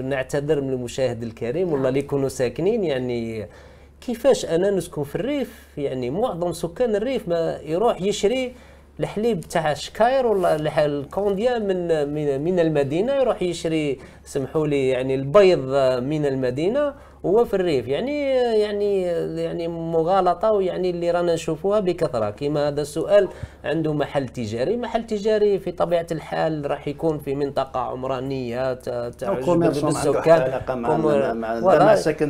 نعتذر من المشاهد الكريم والله اللي يكونوا ساكنين يعني كيفاش انا نسكن في الريف يعني معظم سكان الريف ما يروح يشري الحليب تاع شكاير ولا الكونديا من من, من المدينه يروح يشري سمحوا لي يعني البيض من المدينه هو في الريف يعني يعني يعني مغالطه ويعني اللي رانا نشوفوها بكثره كما هذا السؤال عنده محل تجاري محل تجاري في طبيعه الحال راح يكون في منطقه عمرانيه تاع بالسكان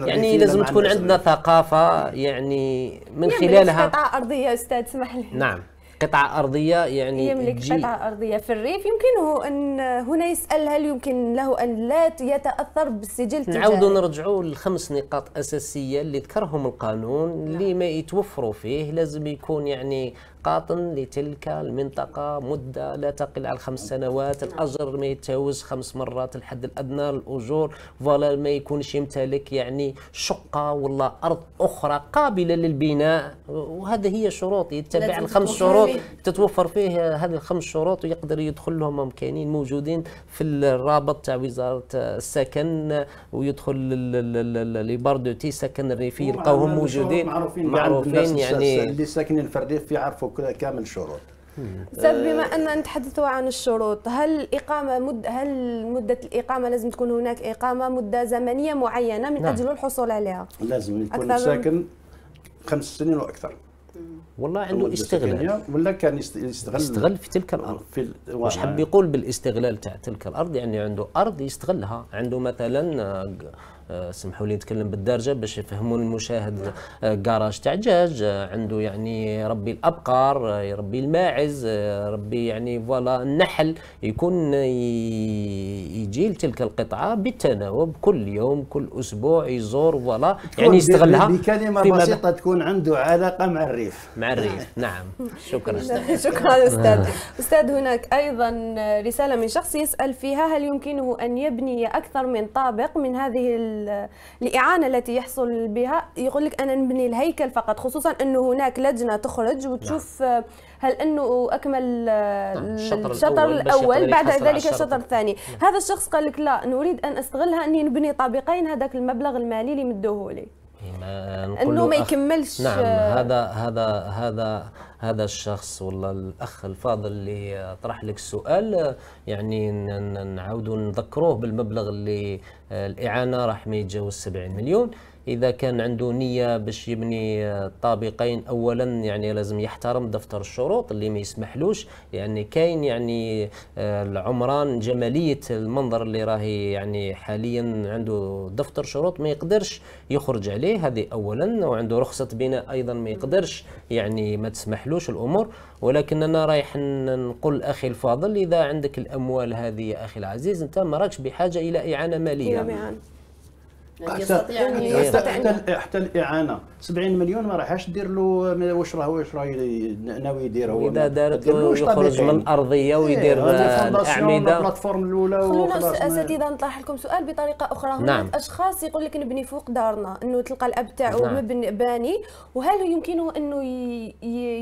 مع يعني لازم تكون عندنا ثقافه يعني من خلالها قطعه ارضيه استاذ سمح لي نعم قطعه ارضيه يعني يملك جي. قطعه ارضيه في الريف يمكنه ان هنا يسال هل يمكن له ان لا يتاثر بالسجل التجاري نعود نرجعوا لخمس نقاط اساسيه اللي ذكرهم القانون نعم. اللي ما يتوفروا فيه لازم يكون يعني قاطن لتلك المنطقة مدة لا تقل عن خمس سنوات الأجر ما يتجاوز خمس مرات الحد الأدنى للأجور فوالا ما يكونش يمتلك يعني شقة ولا أرض أخرى قابلة للبناء وهذه هي شروط يتبع الخمس شروط تتوفر فيه هذه الخمس شروط ويقدر يدخل لهم ممكنين موجودين في الرابط تاع وزارة السكن ويدخل لي باردوتي سكن الريفي يلقاوهم موجودين معروفين, معروفين يعني اللي ساكنين في الريف يعرفوا كامل الشروط استاذ بما ان تحدثوا عن الشروط هل الاقامه مد هل مده الاقامه لازم تكون هناك اقامه مده زمنيه معينه من نعم. اجل الحصول عليها لازم يكون ساكن خمس سنين واكثر والله عنده استغلال ولا كان يستغل يستغل في تلك الارض في واش حب يقول بالاستغلال تاع تلك الارض يعني عنده ارض يستغلها عنده مثلا آه، آه، سمحوا لي نتكلم بالدارجه باش يفهموا المشاهد كراج آه، تاع دجاج آه، عنده يعني ربي الابقار يربي الماعز ربي يعني فوالا النحل يكون يجي لتلك القطعه بالتناوب كل يوم كل اسبوع يزور فوالا يعني يستغلها بكلمه بسيطه تكون عنده علاقه مع الريف مع الريف نعم شكرا شكرا استاذ استاذ هناك ايضا رساله من شخص يسال فيها هل يمكنه ان يبني اكثر من طابق من هذه الاعانه التي يحصل بها يقول لك انا نبني الهيكل فقط خصوصا انه هناك لجنه تخرج وتشوف نعم. هل انه اكمل نعم. الشطر, الشطر الاول, الأول بعد ذلك الشطر الثاني نعم. هذا الشخص قال لك لا نريد ان استغلها اني نبني طابقين هذاك المبلغ المالي اللي مدوه لي ما انه ما يكملش نعم هذا هذا هذا هذا الشخص والله الاخ الفاضل اللي طرح لك السؤال يعني نعاودوا نذكروه بالمبلغ اللي آه، الاعانه راح ما يتجاوز 70 مليون اذا كان عنده نيه باش يبني طابقين اولا يعني لازم يحترم دفتر الشروط اللي ما يسمحلوش يعني كاين يعني آه، العمران جماليه المنظر اللي راهي يعني حاليا عنده دفتر شروط ما يقدرش يخرج عليه هذه اولا وعنده رخصه بناء ايضا ما يقدرش يعني ما تسمحلوش الامور ولكن انا رايح نقول اخي الفاضل اذا عندك الاموال هذه يا اخي العزيز انت ما راكش بحاجه الى اعانه ماليه حتى حتى حتى الاعانه 70 مليون ما راحش دير له واش راه واش راه ناوي يدير هو اذا دارت يخرج من الارضيه إيه، ويدير آه، الاعمده البلاتفورم الاولى خلونا اساتذه نطرح لكم سؤال بطريقه اخرى هناك نعم. اشخاص يقول لك نبني فوق دارنا انه تلقى الاب تاعو نعم. مبني باني وهل يمكنه انه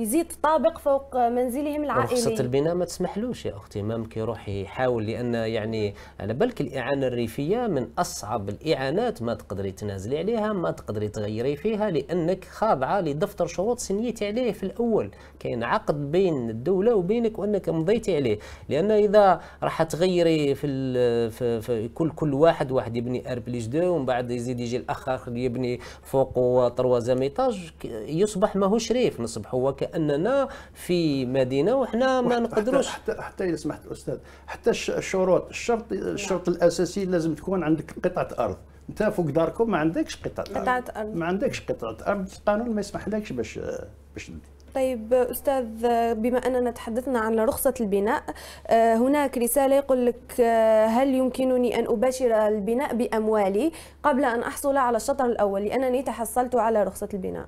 يزيد طابق فوق منزلهم العائلي رخصه البناء ما تسمحلوش يا اختي ما يروح يحاول لان يعني على بالك الاعانه الريفيه من اصعب الاعانات ما تقدري تنازلي عليها ما تقدري تغيري فيها لانك خاضعه لدفتر شروط سنيتي عليه في الاول كاين عقد بين الدوله وبينك وانك مضيتي عليه لان اذا راح تغيري في, في, في كل كل واحد واحد يبني ار بليس دو ومن بعد يزيد يجي الاخ اخر يبني فوق وطروازام ايطاج يصبح ماهوش شريف نصبح هو كاننا في مدينه وحنا ما نقدروش حتى حتى, حتى اذا سمحت استاذ حتى الشروط الشرط الشرط الاساسي لازم تكون عندك قطعه ارض انت فوق داركم ما عندكش قطعه قطعه ارض ما عندكش قطعه ارض القانون ما يسمحلكش باش باش تبني طيب استاذ بما اننا تحدثنا عن رخصه البناء هناك رساله يقول لك هل يمكنني ان اباشر البناء باموالي قبل ان احصل على الشطر الاول لانني تحصلت على رخصه البناء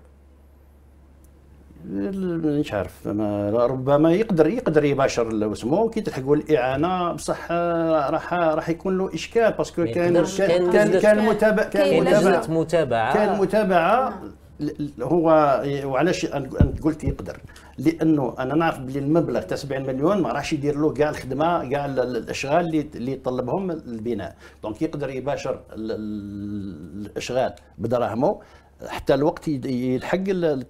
مانيش عارف ربما يقدر يقدر يباشر وسمو كي تلحقوا الاعانه بصح راح راح يكون له اشكال باسكو كان كان كان, متابع كان متابعه متابعه كان متابعه نعم. هو وعلاش قلت يقدر لانه انا نعرف بلي المبلغ تاع 70 مليون ما راحش يدير له كاع الخدمه كاع الاشغال اللي اللي طلبهم البناء دونك يقدر يباشر الاشغال بدراهمه حتى الوقت يلحق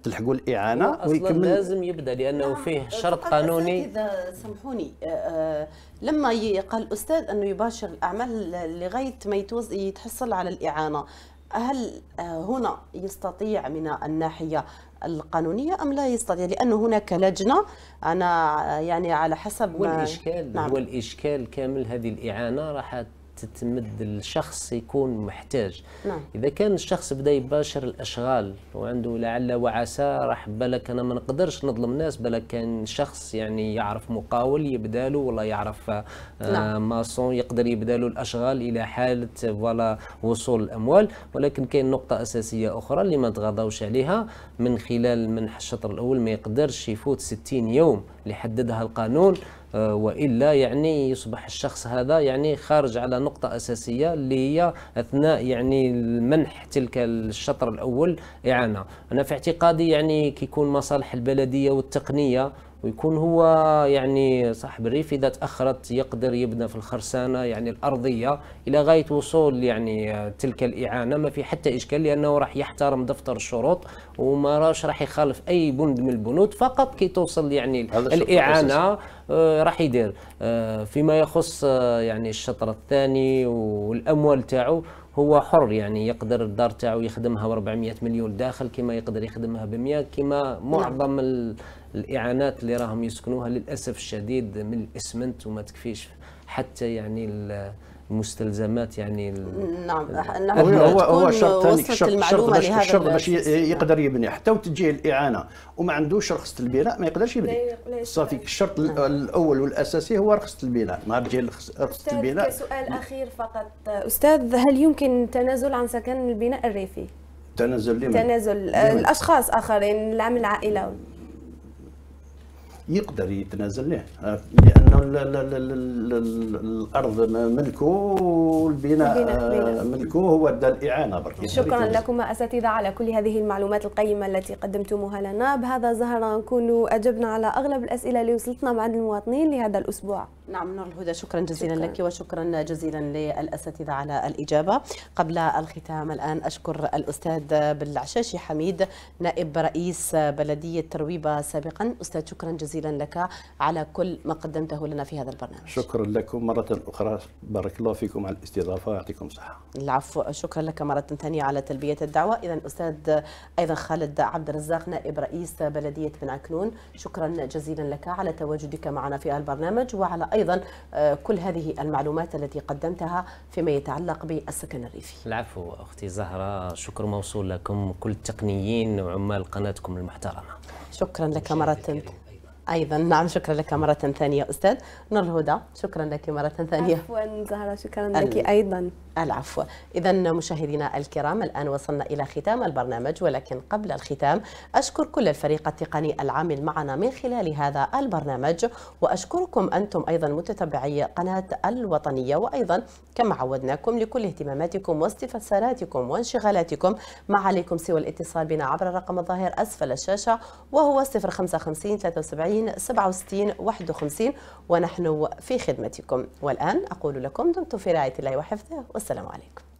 تلحقوا الاعانه ويكمل لازم يبدا لانه نعم، فيه شرط قانوني اذا سامحوني آه، آه، لما قال الاستاذ انه يباشر الاعمال لغايه ما يتحصل على الاعانه هل آه، هنا يستطيع من الناحيه القانونيه ام لا يستطيع لانه هناك لجنه انا يعني على حسب والاشكال نعم. هو الاشكال كامل هذه الاعانه راح تتمد الشخص يكون محتاج نعم. اذا كان الشخص بدا يباشر الاشغال وعنده لعل وعسى راح بالك انا ما نقدرش نظلم الناس بالك كان شخص يعني يعرف مقاول يبدا له ولا يعرف آه، نعم. ماسون يقدر يبدا له الاشغال الى حاله ولا وصول الاموال ولكن كاين نقطه اساسيه اخرى اللي ما تغاضوش عليها من خلال منح الشطر الاول ما يقدرش يفوت 60 يوم اللي حددها القانون آه، والا يعني يصبح الشخص هذا يعني خارج على نقطه اساسيه اللي هي اثناء يعني منح تلك الشطر الاول اعانه انا في اعتقادي يعني كيكون مصالح البلديه والتقنيه ويكون هو يعني صاحب الريف اذا تاخرت يقدر يبنى في الخرسانه يعني الارضيه الى غايه وصول يعني تلك الاعانه ما في حتى اشكال لانه راح يحترم دفتر الشروط وما راش راح يخالف اي بند من البنود فقط كي توصل يعني الاعانه آه، راح يدير آه، فيما يخص آه، يعني الشطر الثاني والاموال تاعو هو حر يعني يقدر الدار تاعو يخدمها ب 400 مليون داخل كما يقدر يخدمها ب 100 كما معظم الاعانات اللي راهم يسكنوها للاسف الشديد من الاسمنت وما تكفيش حتى يعني المستلزمات يعني نعم نعم هو هو شرط ثاني شرط شرط باش يقدر يبني حتى وتجيه الاعانه وما عندوش رخصه البناء ما يقدرش يبني صافي الشرط نعم. الاول والاساسي هو رخصه البناء نهار تجي رخصه البناء سؤال اخير فقط استاذ هل يمكن التنازل عن سكن البناء الريفي تنازل لمن؟ تنازل الاشخاص اخرين العمل العائله يقدر يتنازل له لان الارض ملكه والبناء آه، ملكه هو ادى الاعانه برك شكرا لكم اساتذه على كل هذه المعلومات القيمه التي قدمتموها لنا بهذا زهر نكون اجبنا على اغلب الاسئله اللي وصلتنا مع المواطنين لهذا الاسبوع نعم نور الهدى شكرا جزيلا شكرا. لك وشكرا جزيلا للأساتذة على الإجابة قبل الختام الآن أشكر الأستاذ بالعشاشي حميد نائب رئيس بلدية ترويبة سابقا أستاذ شكرا جزيلا لك على كل ما قدمته لنا في هذا البرنامج شكرا لكم مرة أخرى بارك الله فيكم على الاستضافة يعطيكم الصحه العفو شكرا لك مرة ثانية على تلبية الدعوة إذا أستاذ أيضا خالد عبد الرزاق نائب رئيس بلدية بن عكنون شكرا جزيلا لك على تواجدك معنا في البرنامج وعلى أيضا أيضا آه، كل هذه المعلومات التي قدمتها فيما يتعلق بالسكن الريفي العفو أختي زهرة شكر موصول لكم كل التقنيين وعمال قناتكم المحترمة شكرا لك مرة ايضا نعم شكرا لك مره ثانيه استاذ نور الهدى شكرا لك مره ثانيه عفوا زهره شكرا لك ايضا العفو اذا مشاهدينا الكرام الان وصلنا الى ختام البرنامج ولكن قبل الختام اشكر كل الفريق التقني العامل معنا من خلال هذا البرنامج واشكركم انتم ايضا متتبعي قناه الوطنيه وايضا كما عودناكم لكل اهتماماتكم واستفساراتكم وانشغالاتكم ما عليكم سوى الاتصال بنا عبر الرقم الظاهر اسفل الشاشه وهو 055 73 30 67 51 ونحن في خدمتكم والآن أقول لكم دمتم في رعاية الله وحفظه والسلام عليكم